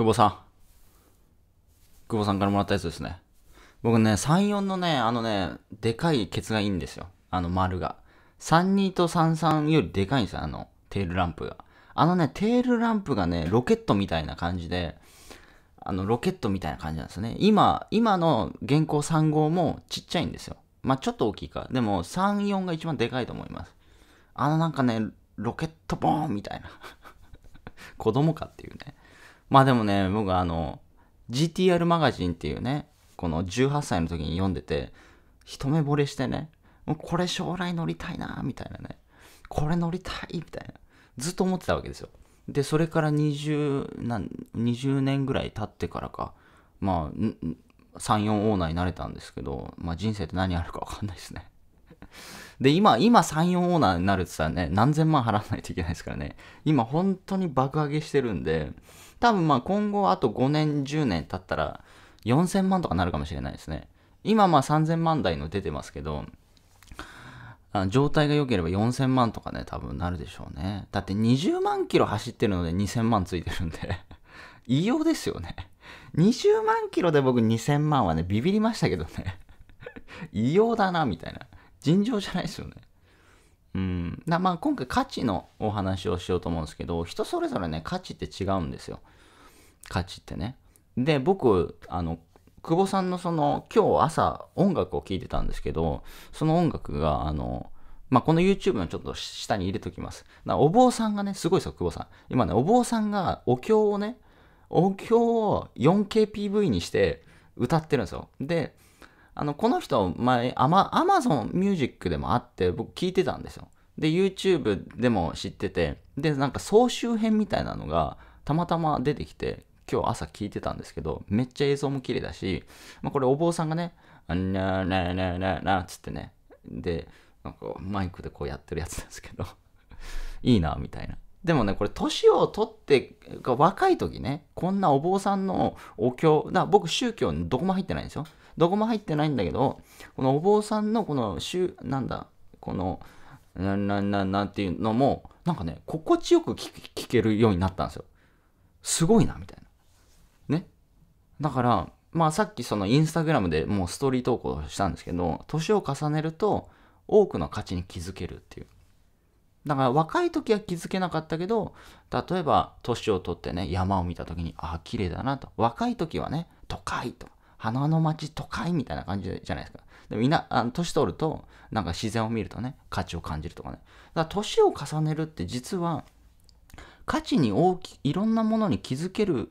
久保さん。久保さんからもらったやつですね。僕ね、34のね、あのね、でかいケツがいいんですよ。あの丸が。32と33よりでかいんですよ、あの、テールランプが。あのね、テールランプがね、ロケットみたいな感じで、あの、ロケットみたいな感じなんですね。今、今の現行3号もちっちゃいんですよ。まあ、ちょっと大きいか。でも、3、4が一番でかいと思います。あのなんかね、ロケットボーンみたいな。子供かっていうね。まあでもね、僕あの、GTR マガジンっていうね、この18歳の時に読んでて、一目惚れしてね、もうこれ将来乗りたいな、みたいなね。これ乗りたい、みたいな。ずっと思ってたわけですよ。で、それから20、な20年ぐらい経ってからか、まあ、3、4オーナーになれたんですけど、まあ人生って何あるかわかんないですね。で、今、今3、4オーナーになるって言ったらね、何千万払わないといけないですからね。今、本当に爆上げしてるんで、多分まあ今後あと5年、10年経ったら、4000万とかなるかもしれないですね。今まあ3000万台の出てますけど、あ状態が良ければ4000万とかね、多分なるでしょうね。だって20万キロ走ってるので2000万ついてるんで 異様ですよね。20万キロで僕2000万はね、ビビりましたけどね異様だな、みたいな。尋常じゃないですよね。うん。まあ今回価値のお話をしようと思うんですけど、人それぞれね、価値って違うんですよ。価値ってね。で、僕、あの、久保さんのその、今日朝音楽を聴いてたんですけど、その音楽が、あの、まあ、この YouTube のちょっと下に入れときます。お坊さんがね、すごいですよ、久保さん。今ね、お坊さんがお経をね、お経を 4KPV にして歌ってるんですよ。で、あの、この人、前、アマ、アマゾンミュージックでもあって、僕聞いてたんですよ。で、YouTube でも知ってて、で、なんか総集編みたいなのが、たまたま出てきて、今日朝聞いてたんですけど、めっちゃ映像も綺麗だし、まあ、これお坊さんがね、あんなーなーなーなーなーつってね、で、なんかマイクでこうやってるやつなんですけど いいな、みたいな。でもね、これ、年を取って、若い時ね、こんなお坊さんのお経、だ僕、宗教にどこも入ってないんですよ。どこも入ってないんだけど、このお坊さんのこの、なんだ、この、な、な、な、なんていうのも、なんかね、心地よく聞けるようになったんですよ。すごいな、みたいな。ね。だから、まあさっきそのインスタグラムでもうストーリー投稿したんですけど、年を重ねると多くの価値に気づけるっていう。だから若い時は気づけなかったけど、例えば年を取ってね、山を見た時に、ああ、綺麗だなと。若い時はね、都会とか、花の町都会みたいな感じじゃないですか。でみんな、あの年取ると、なんか自然を見るとね、価値を感じるとかね。だから年を重ねるって実は、価値に大きいろんなものに気づける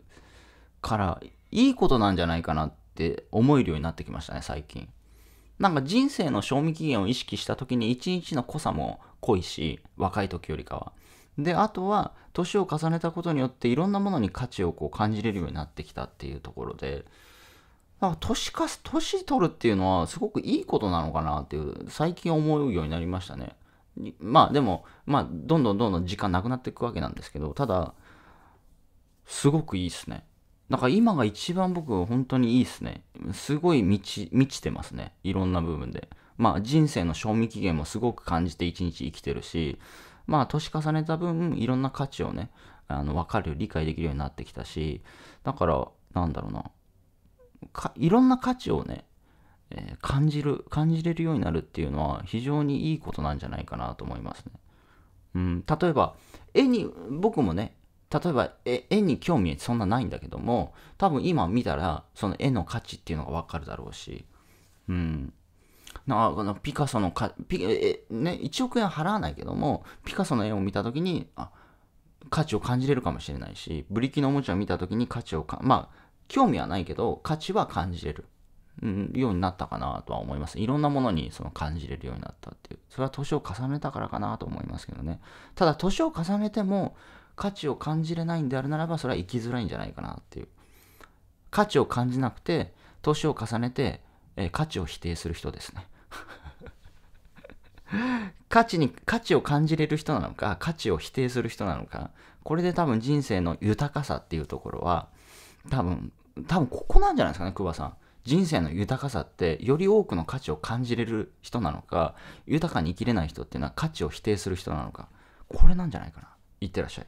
からいいことなんじゃないかなって思えるようになってきましたね最近なんか人生の賞味期限を意識した時に一日の濃さも濃いし若い時よりかはであとは年を重ねたことによっていろんなものに価値をこう感じれるようになってきたっていうところでなんか年かす、年取るっていうのはすごくいいことなのかなっていう、最近思うようになりましたね。まあでも、まあどんどんどんどん時間なくなっていくわけなんですけど、ただ、すごくいいっすね。だから今が一番僕本当にいいっすね。すごい満ち、満ちてますね。いろんな部分で。まあ人生の賞味期限もすごく感じて一日生きてるし、まあ年重ねた分いろんな価値をね、あの分かる理解できるようになってきたし、だからなんだろうな。いろんな価値をね、えー、感じる、感じれるようになるっていうのは非常にいいことなんじゃないかなと思いますね。うん、例えば、絵に、僕もね、例えば絵に興味そんなないんだけども、多分今見たら、その絵の価値っていうのがわかるだろうし、うん。なあのピカソのかピえ、ね、1億円払わないけども、ピカソの絵を見た時に、あ、価値を感じれるかもしれないし、ブリキのおもちゃを見た時に価値をか、まあ、興味はないけど価値は感じれる、ようになったかなとは思います。いろんなものにその感じれるようになったっていう。それは年を重ねたからかなと思いますけどね。ただ年を重ねても価値を感じれないんであるならばそれは生きづらいんじゃないかなっていう。価値を感じなくて年を重ねて、えー、価値を否定する人ですね。価値に、価値を感じれる人なのか、価値を否定する人なのか、これで多分人生の豊かさっていうところは、多分多分ここなんじゃないですかね、久保さん。人生の豊かさってより多くの価値を感じれる人なのか豊かに生きれない人っていうのは価値を否定する人なのかこれなんじゃないかないってらっしゃい